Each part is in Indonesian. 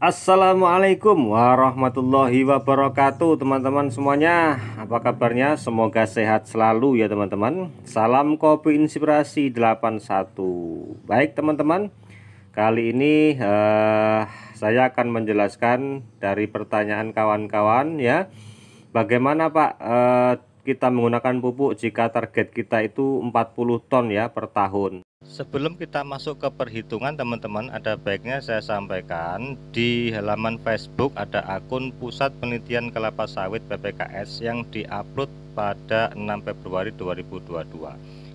Assalamualaikum warahmatullahi wabarakatuh teman-teman semuanya Apa kabarnya? Semoga sehat selalu ya teman-teman Salam Kopi Inspirasi 81 Baik teman-teman Kali ini eh, saya akan menjelaskan dari pertanyaan kawan-kawan ya Bagaimana Pak eh, kita menggunakan pupuk jika target kita itu 40 ton ya per tahun Sebelum kita masuk ke perhitungan teman-teman ada baiknya saya sampaikan di halaman Facebook ada akun Pusat Penelitian Kelapa Sawit PPKS yang diupload pada 6 Februari 2022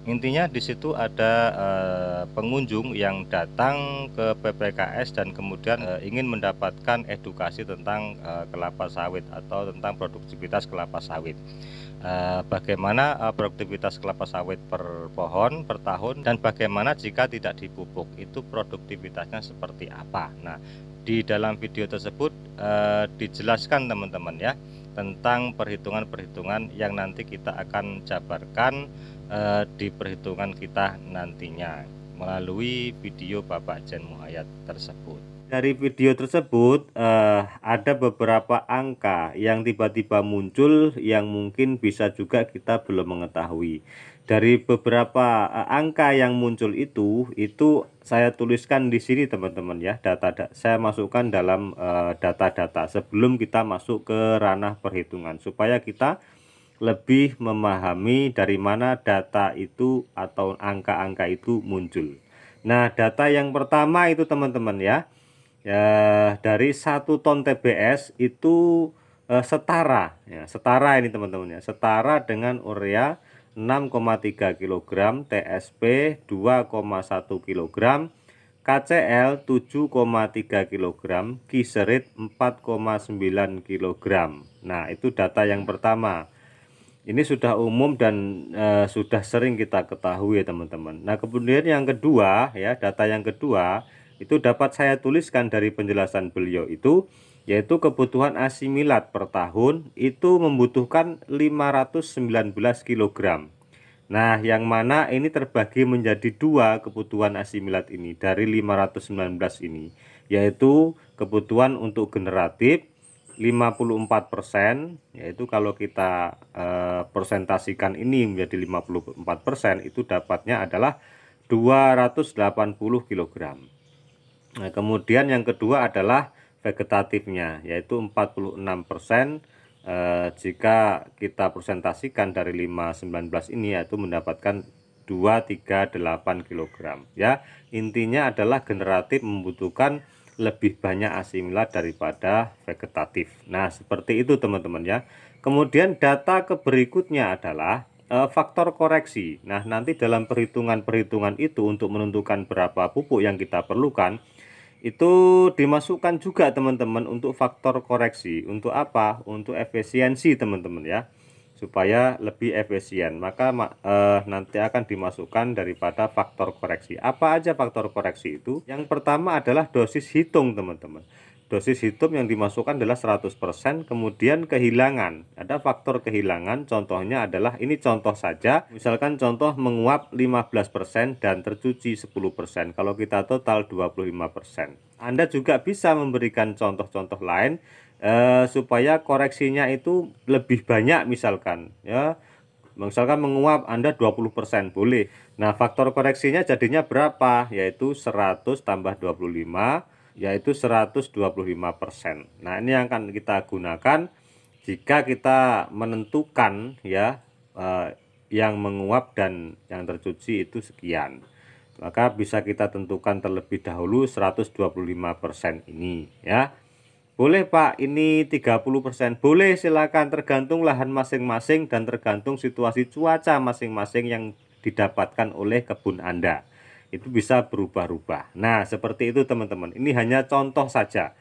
Intinya di situ ada eh, pengunjung yang datang ke PPKS dan kemudian eh, ingin mendapatkan edukasi tentang eh, kelapa sawit atau tentang produktivitas kelapa sawit. Eh, bagaimana eh, produktivitas kelapa sawit per pohon per tahun dan bagaimana jika tidak dipupuk itu produktivitasnya seperti apa. Nah, di dalam video tersebut eh, dijelaskan teman-teman ya tentang perhitungan-perhitungan yang nanti kita akan jabarkan eh, di perhitungan kita nantinya melalui video Bapak Jen Muhayat tersebut. Dari video tersebut eh, ada beberapa angka yang tiba-tiba muncul yang mungkin bisa juga kita belum mengetahui. Dari beberapa eh, angka yang muncul itu, itu saya tuliskan di sini teman-teman ya data da saya masukkan dalam eh, data-data eh, sebelum kita masuk ke ranah perhitungan supaya kita lebih memahami dari mana data itu atau angka-angka itu muncul. Nah, data yang pertama itu teman-teman ya. Ya, dari satu ton TBS itu eh, setara ya, setara ini teman-teman ya. Setara dengan urea 6,3 kg, TSP 2,1 kg, KCL 7,3 kg, kiserit 4,9 kg. Nah, itu data yang pertama. Ini sudah umum dan e, sudah sering kita ketahui ya teman-teman. Nah kemudian yang kedua ya data yang kedua itu dapat saya tuliskan dari penjelasan beliau itu yaitu kebutuhan asimilat per tahun itu membutuhkan 519 kg. Nah, yang mana ini terbagi menjadi dua kebutuhan asimilat ini dari 519 ini, yaitu kebutuhan untuk generatif 54% yaitu kalau kita e, persentasikan ini menjadi 54% itu dapatnya adalah 280 kg. Nah, kemudian yang kedua adalah vegetatifnya yaitu 46% e, eh, jika kita persentasikan dari 519 ini yaitu mendapatkan 238 kg ya. Intinya adalah generatif membutuhkan lebih banyak asimila daripada vegetatif. Nah, seperti itu teman-teman ya. Kemudian data keberikutnya adalah e, faktor koreksi. Nah, nanti dalam perhitungan-perhitungan itu untuk menentukan berapa pupuk yang kita perlukan itu dimasukkan juga teman-teman untuk faktor koreksi. Untuk apa? Untuk efisiensi teman-teman ya supaya lebih efisien. Maka eh, nanti akan dimasukkan daripada faktor koreksi. Apa aja faktor koreksi itu? Yang pertama adalah dosis hitung, teman-teman. Dosis hitung yang dimasukkan adalah 100%, kemudian kehilangan. Ada faktor kehilangan, contohnya adalah ini contoh saja. Misalkan contoh menguap 15% dan tercuci 10%. Kalau kita total 25%. Anda juga bisa memberikan contoh-contoh lain Eh, supaya koreksinya itu lebih banyak misalkan ya misalkan menguap Anda 20% boleh nah faktor koreksinya jadinya berapa yaitu 100 tambah 25 yaitu 125% nah ini yang akan kita gunakan jika kita menentukan ya eh, yang menguap dan yang tercuci itu sekian maka bisa kita tentukan terlebih dahulu 125% ini ya boleh Pak, ini 30%. Boleh, silakan tergantung lahan masing-masing dan tergantung situasi cuaca masing-masing yang didapatkan oleh kebun Anda. Itu bisa berubah-ubah. Nah, seperti itu teman-teman. Ini hanya contoh saja.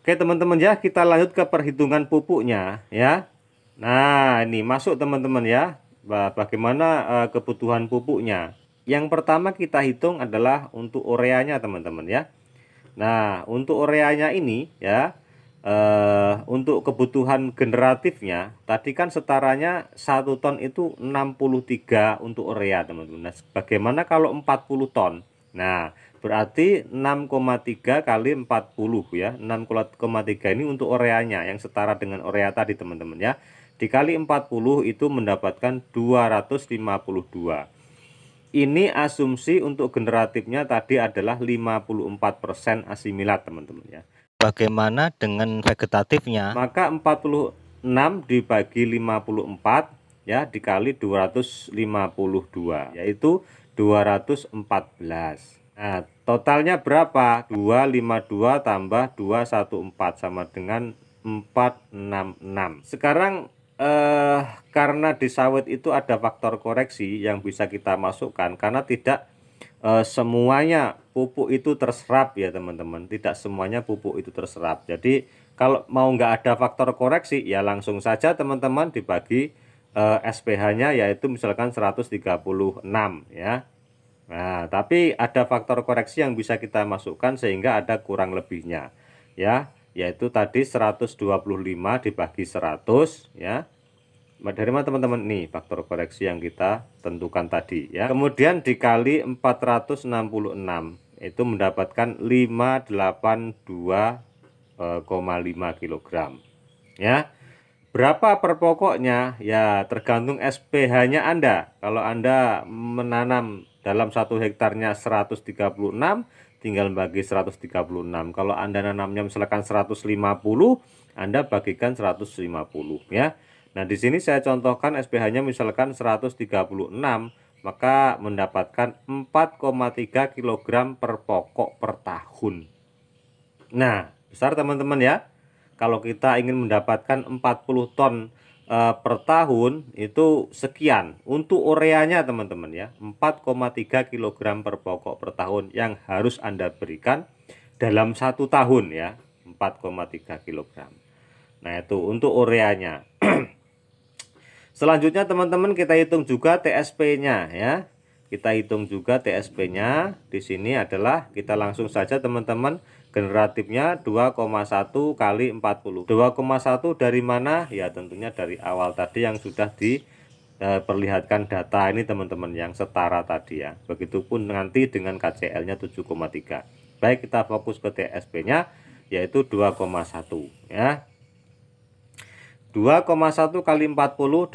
Oke, teman-teman ya, kita lanjut ke perhitungan pupuknya ya. Nah, ini masuk teman-teman ya. Bagaimana uh, kebutuhan pupuknya? Yang pertama kita hitung adalah untuk oreanya teman-teman ya Nah, untuk oreanya ini ya eh untuk kebutuhan generatifnya tadi kan setaranya satu ton itu 63 untuk urea, teman-teman. Nah, bagaimana kalau 40 ton? Nah, berarti 6,3 kali 40 ya. 6,3 ini untuk oreanya yang setara dengan urea tadi, teman-teman ya. Dikali 40 itu mendapatkan 252 ini asumsi untuk generatifnya tadi adalah 54% asimilat teman-teman ya. Bagaimana dengan vegetatifnya? Maka 46 dibagi 54 ya dikali 252 yaitu 214. Nah, totalnya berapa? 252 tambah 214 sama dengan 466. Sekarang eh, karena di sawit itu ada faktor koreksi yang bisa kita masukkan karena tidak eh, semuanya pupuk itu terserap ya teman-teman tidak semuanya pupuk itu terserap jadi kalau mau nggak ada faktor koreksi ya langsung saja teman-teman dibagi eh, SPH-nya yaitu misalkan 136 ya Nah, tapi ada faktor koreksi yang bisa kita masukkan sehingga ada kurang lebihnya. Ya yaitu tadi 125 dibagi 100 ya dari mana teman-teman nih faktor koreksi yang kita tentukan tadi ya kemudian dikali 466 itu mendapatkan 582,5 eh, kg ya berapa per pokoknya ya tergantung SPH nya Anda kalau Anda menanam dalam satu hektarnya 136 tinggal bagi 136 kalau anda nanamnya misalkan 150 anda bagikan 150 ya Nah di sini saya contohkan SPH nya misalkan 136 maka mendapatkan 4,3 kg per pokok per tahun Nah besar teman-teman ya kalau kita ingin mendapatkan 40 ton uh, per tahun itu sekian untuk oreanya teman-teman ya 4,3 kg per pokok per tahun yang harus Anda berikan dalam satu tahun ya 4,3 kg nah itu untuk oreanya selanjutnya teman-teman kita hitung juga TSP nya ya kita hitung juga TSP nya di sini adalah kita langsung saja teman-teman generatifnya 2,1 kali 40 2,1 dari mana ya tentunya dari awal tadi yang sudah diperlihatkan e, data ini teman-teman yang setara tadi ya begitupun nanti dengan KCL nya 7,3 baik kita fokus ke TSP nya yaitu 2,1 ya 2,1 kali 40 84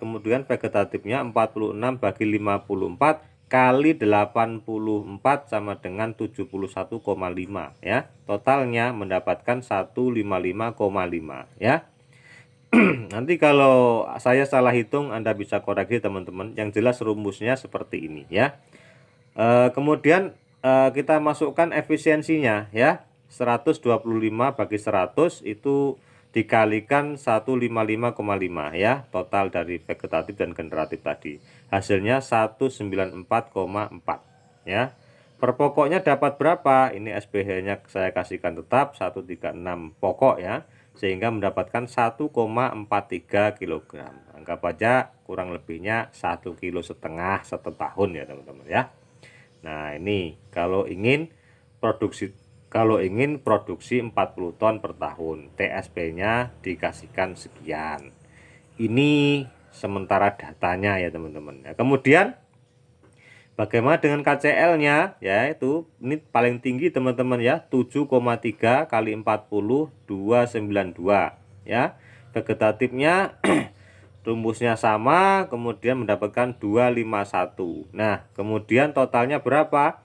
kemudian vegetatifnya 46 bagi 54 kali 84 sama dengan 71,5 ya. Totalnya mendapatkan 155,5 ya. Nanti kalau saya salah hitung Anda bisa koreksi teman-teman. Yang jelas rumusnya seperti ini ya. E, kemudian e, kita masukkan efisiensinya ya. 125 bagi 100 itu dikalikan 155,5 ya total dari vegetatif dan generatif tadi hasilnya 194,4 ya per pokoknya dapat berapa ini SPH nya saya kasihkan tetap 136 pokok ya sehingga mendapatkan 1,43 kg anggap aja kurang lebihnya 1 kilo setengah setahun ya teman-teman ya Nah ini kalau ingin produksi kalau ingin produksi 40 ton per tahun TSP-nya dikasihkan sekian ini sementara datanya ya teman-teman ya, kemudian bagaimana dengan KCL-nya ya itu ini paling tinggi teman-teman ya 7,3 kali 40 292 ya vegetatifnya rumusnya sama kemudian mendapatkan 251 nah kemudian totalnya berapa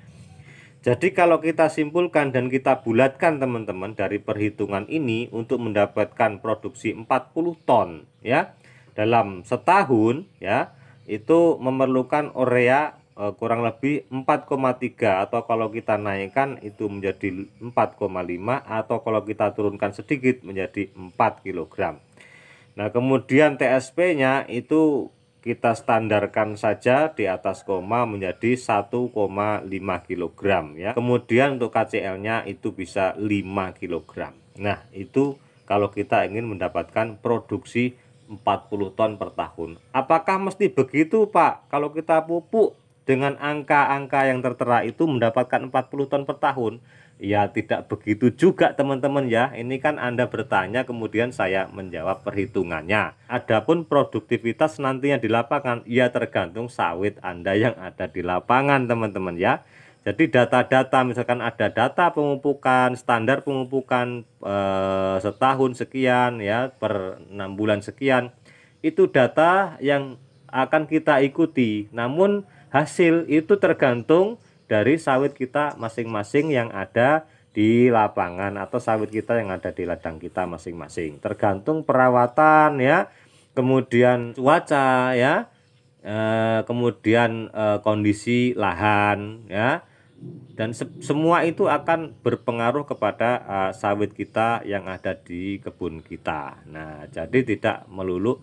Jadi kalau kita simpulkan dan kita bulatkan teman-teman dari perhitungan ini untuk mendapatkan produksi 40 ton ya dalam setahun ya itu memerlukan urea eh, kurang lebih 4,3 atau kalau kita naikkan itu menjadi 4,5 atau kalau kita turunkan sedikit menjadi 4 kg. Nah, kemudian TSP-nya itu kita standarkan saja di atas koma menjadi 1,5 kg ya. Kemudian untuk KCL-nya itu bisa 5 kg. Nah, itu kalau kita ingin mendapatkan produksi 40 ton per tahun. Apakah mesti begitu, Pak? Kalau kita pupuk dengan angka-angka yang tertera itu mendapatkan 40 ton per tahun, Ya tidak begitu juga teman-teman ya. Ini kan Anda bertanya kemudian saya menjawab perhitungannya. Adapun produktivitas nantinya di lapangan ya tergantung sawit Anda yang ada di lapangan teman-teman ya. Jadi data-data misalkan ada data pemupukan, standar pemupukan eh, setahun sekian ya per enam bulan sekian. Itu data yang akan kita ikuti. Namun hasil itu tergantung dari sawit kita masing-masing yang ada di lapangan atau sawit kita yang ada di ladang kita masing-masing. Tergantung perawatan ya, kemudian cuaca ya, e, kemudian e, kondisi lahan ya, dan se semua itu akan berpengaruh kepada e, sawit kita yang ada di kebun kita. Nah, jadi tidak melulu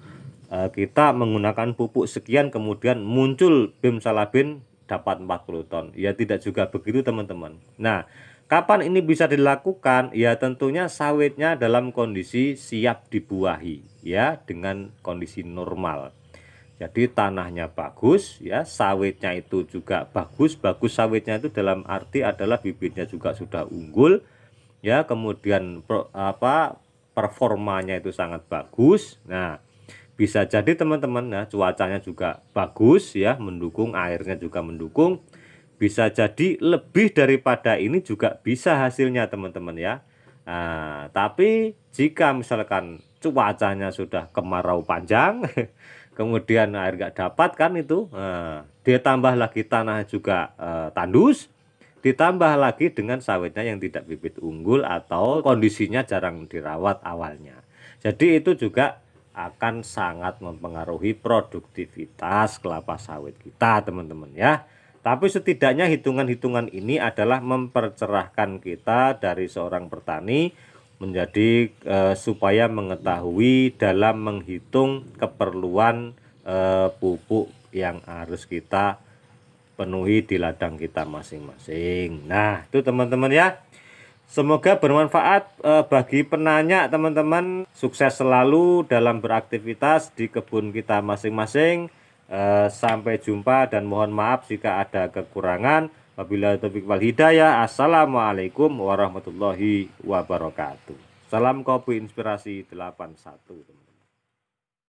e, kita menggunakan pupuk sekian kemudian muncul bim salabin dapat 40 ton. Ya tidak juga begitu teman-teman. Nah, kapan ini bisa dilakukan? Ya tentunya sawitnya dalam kondisi siap dibuahi ya dengan kondisi normal. Jadi tanahnya bagus ya, sawitnya itu juga bagus. Bagus sawitnya itu dalam arti adalah bibitnya juga sudah unggul ya, kemudian apa performanya itu sangat bagus. Nah, bisa jadi teman-teman ya cuacanya juga bagus ya mendukung airnya juga mendukung bisa jadi lebih daripada ini juga bisa hasilnya teman-teman ya nah, tapi jika misalkan cuacanya sudah kemarau panjang kemudian air gak dapat kan itu nah, ditambah lagi tanah juga eh, tandus ditambah lagi dengan sawitnya yang tidak bibit unggul atau kondisinya jarang dirawat awalnya jadi itu juga akan sangat mempengaruhi produktivitas kelapa sawit kita teman-teman ya tapi setidaknya hitungan-hitungan ini adalah mempercerahkan kita dari seorang petani menjadi e, supaya mengetahui dalam menghitung keperluan e, pupuk yang harus kita penuhi di ladang kita masing-masing. Nah, itu teman-teman ya. Semoga bermanfaat eh, bagi penanya teman-teman. Sukses selalu dalam beraktivitas di kebun kita masing-masing. Eh, sampai jumpa dan mohon maaf jika ada kekurangan. Wabillahi taufiq wal hidayah. Assalamualaikum warahmatullahi wabarakatuh. Salam kopi inspirasi 81.